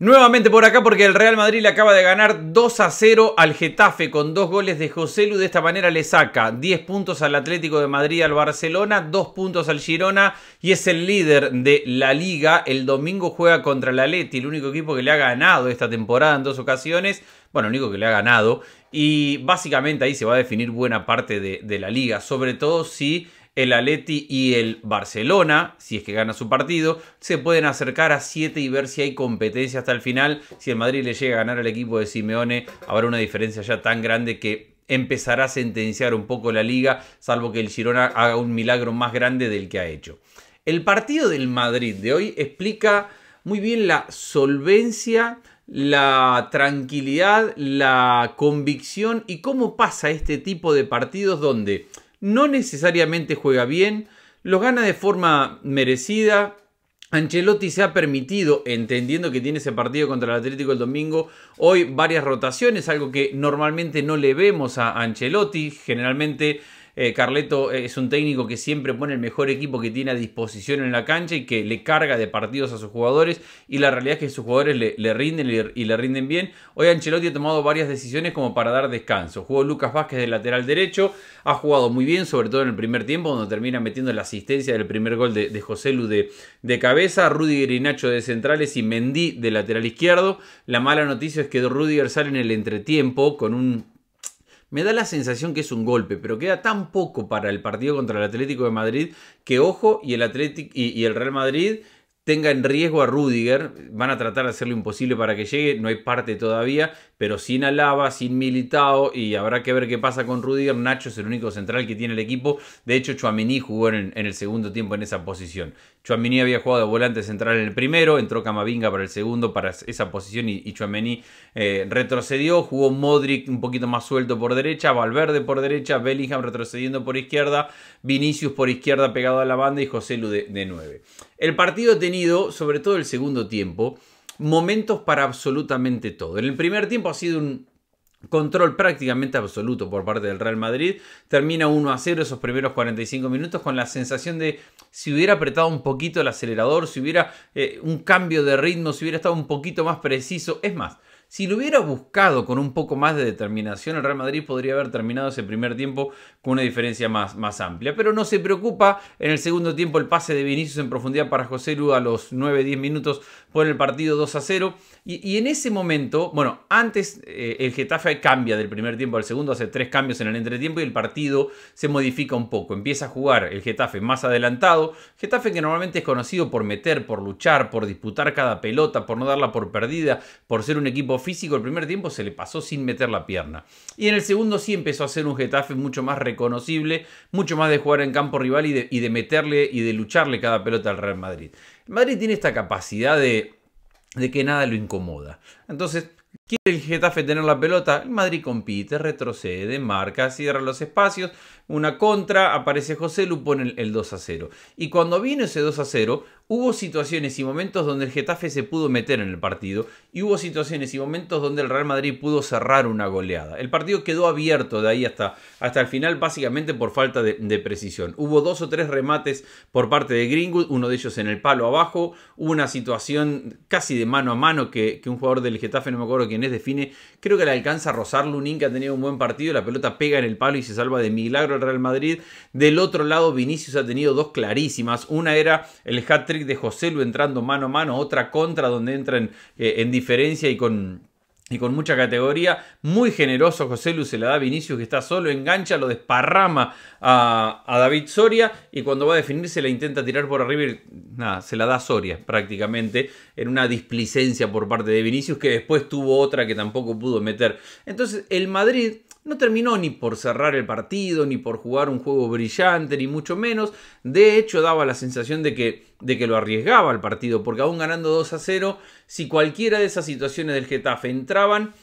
Nuevamente por acá porque el Real Madrid le acaba de ganar 2 a 0 al Getafe con dos goles de José Lu. De esta manera le saca 10 puntos al Atlético de Madrid al Barcelona, 2 puntos al Girona y es el líder de la liga. El domingo juega contra la Leti, el único equipo que le ha ganado esta temporada en dos ocasiones. Bueno, el único que le ha ganado. Y básicamente ahí se va a definir buena parte de, de la liga, sobre todo si el Aleti y el Barcelona, si es que gana su partido, se pueden acercar a 7 y ver si hay competencia hasta el final. Si el Madrid le llega a ganar al equipo de Simeone, habrá una diferencia ya tan grande que empezará a sentenciar un poco la liga, salvo que el Girona haga un milagro más grande del que ha hecho. El partido del Madrid de hoy explica muy bien la solvencia la tranquilidad, la convicción y cómo pasa este tipo de partidos donde no necesariamente juega bien, los gana de forma merecida. Ancelotti se ha permitido, entendiendo que tiene ese partido contra el Atlético el domingo, hoy varias rotaciones, algo que normalmente no le vemos a Ancelotti. Generalmente eh, Carleto es un técnico que siempre pone el mejor equipo que tiene a disposición en la cancha y que le carga de partidos a sus jugadores y la realidad es que sus jugadores le, rinden y le rinden bien. Hoy Ancelotti ha tomado varias decisiones como para dar descanso. Jugó Lucas Vázquez de lateral derecho, ha jugado muy bien, sobre todo en el primer tiempo, donde termina metiendo la asistencia del primer gol de, José Lu de, de cabeza, Rudiger y Nacho de centrales y Mendy de lateral izquierdo. La mala noticia es que Rudiger sale en el entretiempo con un me da la sensación que es un golpe, pero queda tan poco para el partido contra el Atlético de Madrid que ojo y el, Atlético, y, el Real Madrid tenga en riesgo a Rudiger. Van a tratar de hacer lo imposible para que llegue. No hay parte todavía, pero sin Alaba, sin Militao. Y habrá que ver qué pasa con Rudiger. Nacho es el único central que tiene el equipo. De hecho, Chuamini jugó en, el segundo tiempo en esa posición. Chuamini había jugado de volante central en el primero. Entró Camavinga para el segundo, para esa posición. Y, y eh, retrocedió. Jugó Modric un poquito más suelto por derecha. Valverde por derecha. Bellingham retrocediendo por izquierda. Vinicius por izquierda pegado a la banda. Y José Lu de, nueve el partido ha tenido, sobre todo el segundo tiempo, momentos para absolutamente todo. En el primer tiempo ha sido un control prácticamente absoluto por parte del Real Madrid. Termina 1 a 0 esos primeros 45 minutos con la sensación de si hubiera apretado un poquito el acelerador, si hubiera eh, un cambio de ritmo, si hubiera estado un poquito más preciso. Es más, si lo hubiera buscado con un poco más de determinación, el Real Madrid podría haber terminado ese primer tiempo con una diferencia más, más amplia. Pero no se preocupa, en el segundo tiempo el pase de Vinicius en profundidad para José Lu a los 9-10 minutos pone el partido 2 a 0. Y, en ese momento, bueno, antes eh, el Getafe cambia del primer tiempo al segundo, hace tres cambios en el entretiempo y el partido se modifica un poco. Empieza a jugar el Getafe más adelantado. Getafe que normalmente es conocido por meter, por luchar, por disputar cada pelota, por no darla por perdida, por ser un equipo físico el primer tiempo se le pasó sin meter la pierna. Y en el segundo sí empezó a ser un Getafe mucho más reconocible, mucho más de jugar en campo rival y de, meterle y de lucharle cada pelota al Real Madrid. Madrid tiene esta capacidad de, de que nada lo incomoda. Entonces, Quiere el Getafe tener la pelota, el Madrid compite, retrocede, marca, cierra los espacios, una contra, aparece José Lu, pone el 2 a 0. Y cuando vino ese 2 a 0, hubo situaciones y momentos donde el Getafe se pudo meter en el partido y hubo situaciones y momentos donde el Real Madrid pudo cerrar una goleada. El partido quedó abierto de ahí hasta, hasta el final básicamente por falta de, precisión. Hubo dos o tres remates por parte de Greenwood, uno de ellos en el palo abajo, una situación casi de mano a mano que un jugador del Getafe, no me acuerdo quién define, creo que le alcanza a rozar Lunin que ha tenido un buen partido, la pelota pega en el palo y se salva de milagro el Real Madrid. Del otro lado Vinicius ha tenido dos clarísimas, una era el hat-trick de José Lu entrando mano a mano, otra contra donde entra en eh, diferencia y con y con mucha categoría. Muy generoso José Luis se la da a Vinicius que está solo, engancha, lo desparrama a, David Soria y cuando va a definir se la intenta tirar por arriba y nada, se la da Soria prácticamente en una displicencia por parte de Vinicius que después tuvo otra que tampoco pudo meter. Entonces el Madrid no terminó ni por cerrar el partido, ni por jugar un juego brillante, ni mucho menos. De hecho, daba la sensación de que, de que lo arriesgaba el partido, porque aún ganando 2 a 0, si cualquiera de esas situaciones del Getafe entraban,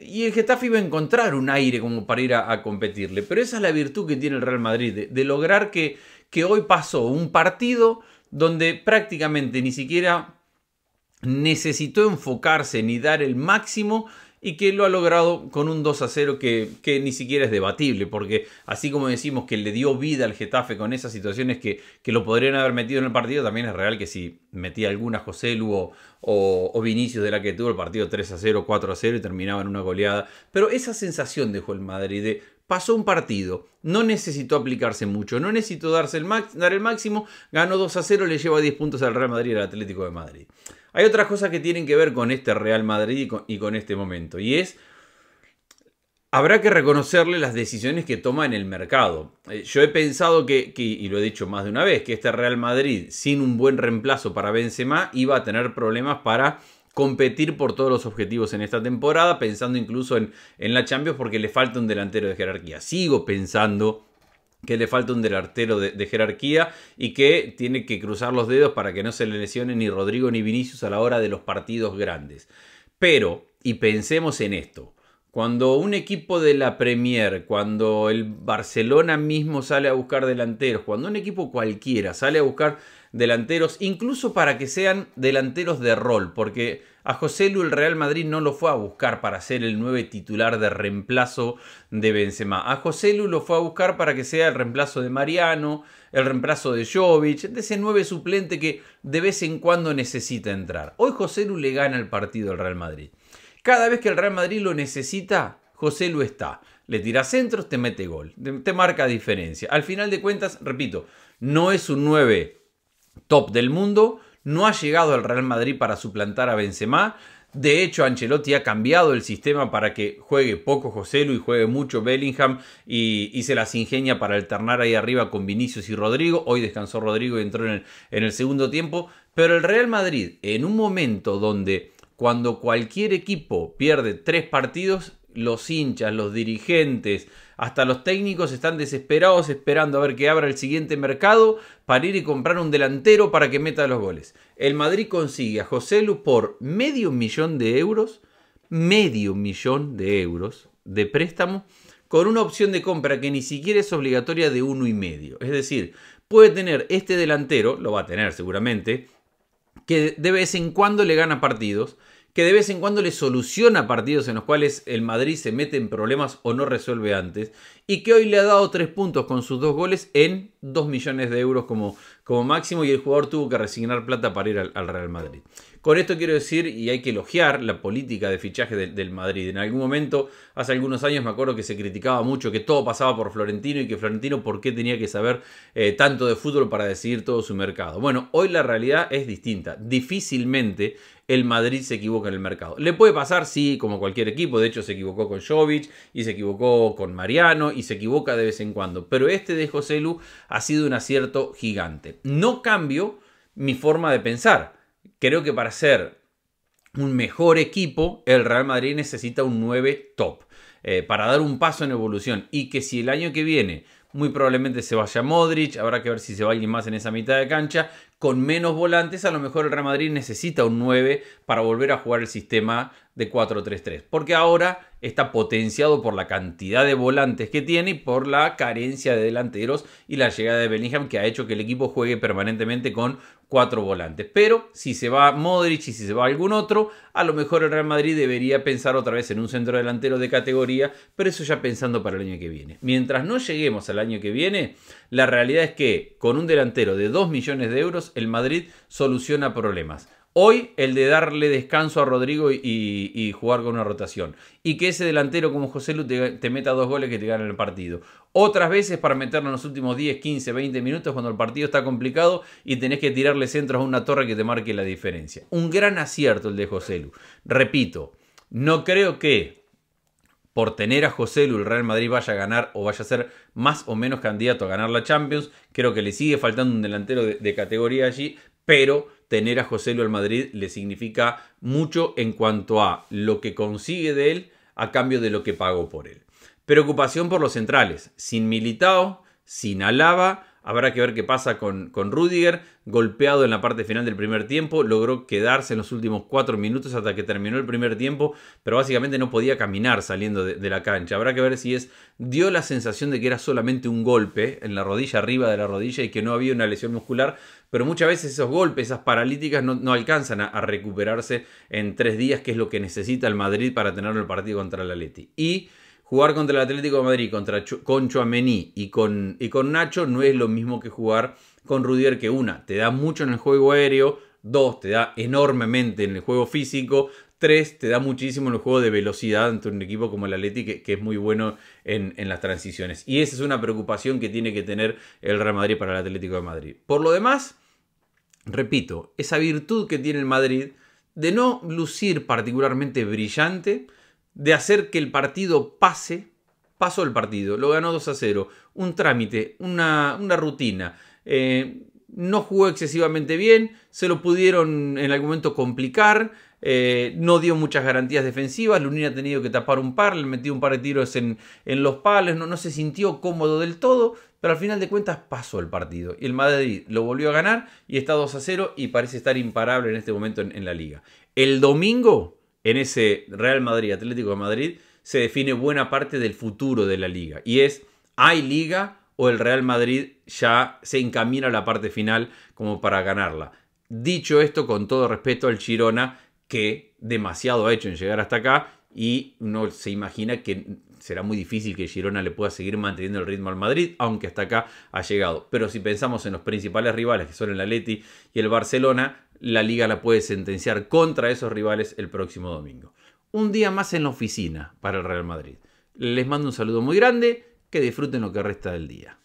y el Getafe iba a encontrar un aire como para ir a, competirle. Pero esa es la virtud que tiene el Real Madrid, de, de lograr que, que hoy pasó un partido donde prácticamente ni siquiera necesitó enfocarse ni dar el máximo y que lo ha logrado con un 2 a 0 que, que, ni siquiera es debatible, porque así como decimos que le dio vida al Getafe con esas situaciones que, que lo podrían haber metido en el partido, también es real que si metía alguna José o, o, Vinicius de la que tuvo el partido 3 a 0, 4 a 0 y terminaba en una goleada. Pero esa sensación dejó el Madrid de pasó un partido, no necesitó aplicarse mucho, no necesitó darse el dar el máximo, ganó 2 a 0, le lleva 10 puntos al Real Madrid y al Atlético de Madrid. Hay otras cosas que tienen que ver con este Real Madrid y con, este momento, y es habrá que reconocerle las decisiones que toma en el mercado. Eh, yo he pensado que, que, y lo he dicho más de una vez, que este Real Madrid sin un buen reemplazo para Benzema iba a tener problemas para competir por todos los objetivos en esta temporada, pensando incluso en, en la Champions porque le falta un delantero de jerarquía. Sigo pensando que le falta un delantero de, de, jerarquía y que tiene que cruzar los dedos para que no se le lesione ni Rodrigo ni Vinicius a la hora de los partidos grandes. Pero, y pensemos en esto, cuando un equipo de la Premier, cuando el Barcelona mismo sale a buscar delanteros, cuando un equipo cualquiera sale a buscar delanteros, incluso para que sean delanteros de rol, porque a José Lu el Real Madrid no lo fue a buscar para ser el 9 titular de reemplazo de Benzema. A José Lu lo fue a buscar para que sea el reemplazo de Mariano, el reemplazo de Jovic, de ese 9 suplente que de vez en cuando necesita entrar. Hoy José Lu le gana el partido al Real Madrid. Cada vez que el Real Madrid lo necesita, José Lu está. Le tira centros, te mete gol, te marca diferencia. Al final de cuentas, repito, no es un 9 top del mundo, no ha llegado al Real Madrid para suplantar a Benzema. De hecho, Ancelotti ha cambiado el sistema para que juegue poco Joselu y juegue mucho Bellingham y, se las ingenia para alternar ahí arriba con Vinicius y Rodrigo. Hoy descansó Rodrigo y entró en en el segundo tiempo. Pero el Real Madrid, en un momento donde cuando cualquier equipo pierde tres partidos, los hinchas, los dirigentes, hasta los técnicos están desesperados esperando a ver que abra el siguiente mercado para ir y comprar un delantero para que meta los goles. El Madrid consigue a José Lu por medio millón de euros, medio millón de euros de préstamo, con una opción de compra que ni siquiera es obligatoria de uno y medio. Es decir, puede tener este delantero, lo va a tener seguramente, que de vez en cuando le gana partidos que de vez en cuando le soluciona partidos en los cuales el Madrid se mete en problemas o no resuelve antes, y que hoy le ha dado tres puntos con sus dos goles en dos millones de euros como, como máximo, y el jugador tuvo que resignar plata para ir al, Real Madrid. Con esto quiero decir, y hay que elogiar la política de fichaje del Madrid. En algún momento, hace algunos años, me acuerdo que se criticaba mucho que todo pasaba por Florentino y que Florentino, ¿por qué tenía que saber eh, tanto de fútbol para decidir todo su mercado? Bueno, hoy la realidad es distinta. Difícilmente el Madrid se equivoca en el mercado. Le puede pasar, sí, como cualquier equipo, de hecho se equivocó con Jovic y se equivocó con Mariano y se equivoca de vez en cuando, pero este de José Lu ha sido un acierto gigante. No cambio mi forma de pensar. Creo que para ser un mejor equipo, el Real Madrid necesita un 9 top eh, para dar un paso en evolución y que si el año que viene muy probablemente se vaya Modric, habrá que ver si se va alguien más en esa mitad de cancha, con menos volantes, a lo mejor el Real Madrid necesita un 9 para volver a jugar el sistema de 4-3-3, porque ahora está potenciado por la cantidad de volantes que tiene y por la carencia de delanteros y la llegada de Bellingham que ha hecho que el equipo juegue permanentemente con 4 volantes. Pero si se va Modric y si se va algún otro, a lo mejor el Real Madrid debería pensar otra vez en un centro delantero de categoría, pero eso ya pensando para el año que viene. Mientras no lleguemos al año que viene, la realidad es que con un delantero de 2 millones de euros el Madrid soluciona problemas. Hoy el de darle descanso a Rodrigo y, jugar con una rotación. Y que ese delantero como José Lu te, meta dos goles que te ganen el partido. Otras veces para meterlo en los últimos 10, 15, 20 minutos cuando el partido está complicado y tenés que tirarle centros a una torre que te marque la diferencia. Un gran acierto el de José Lu. Repito, no creo que por tener a José el Real Madrid vaya a ganar o vaya a ser más o menos candidato a ganar la Champions. Creo que le sigue faltando un delantero de, categoría allí, pero tener a José Lu al Madrid le significa mucho en cuanto a lo que consigue de él a cambio de lo que pagó por él. Preocupación por los centrales, sin Militao, sin Alaba, Habrá que ver qué pasa con, con Rudiger, golpeado en la parte final del primer tiempo, logró quedarse en los últimos cuatro minutos hasta que terminó el primer tiempo, pero básicamente no podía caminar saliendo de, la cancha. Habrá que ver si es, dio la sensación de que era solamente un golpe en la rodilla, arriba de la rodilla, y que no había una lesión muscular, pero muchas veces esos golpes, esas paralíticas no, alcanzan a, recuperarse en tres días, que es lo que necesita el Madrid para tener el partido contra el Leti. Y jugar contra el Atlético de Madrid, contra Concho con y con, y con Nacho no es lo mismo que jugar con Rudier que una. Te da mucho en el juego aéreo, dos, te da enormemente en el juego físico, ...tres, te da muchísimo en el juego de velocidad ante un equipo como el Atleti, que, es muy bueno en, en, las transiciones. Y esa es una preocupación que tiene que tener el Real Madrid para el Atlético de Madrid. Por lo demás, repito, esa virtud que tiene el Madrid de no lucir particularmente brillante, de hacer que el partido pase, pasó el partido, lo ganó 2 a 0, un trámite, una, una rutina. Eh, no jugó excesivamente bien, se lo pudieron en algún momento complicar, eh, no dio muchas garantías defensivas, Lunin ha tenido que tapar un par, le metió un par de tiros en, en los palos, no, no, se sintió cómodo del todo, pero al final de cuentas pasó el partido. Y el Madrid lo volvió a ganar y está 2 a 0 y parece estar imparable en este momento en la liga. El domingo en ese Real Madrid, Atlético de Madrid, se define buena parte del futuro de la liga. Y es, ¿hay liga o el Real Madrid ya se encamina a la parte final como para ganarla? Dicho esto, con todo respeto al Girona, que demasiado ha hecho en llegar hasta acá y no se imagina que será muy difícil que Girona le pueda seguir manteniendo el ritmo al Madrid, aunque hasta acá ha llegado. Pero si pensamos en los principales rivales, que son el Atleti y el Barcelona, la liga la puede sentenciar contra esos rivales el próximo domingo. Un día más en la oficina para el Real Madrid. Les mando un saludo muy grande, que disfruten lo que resta del día.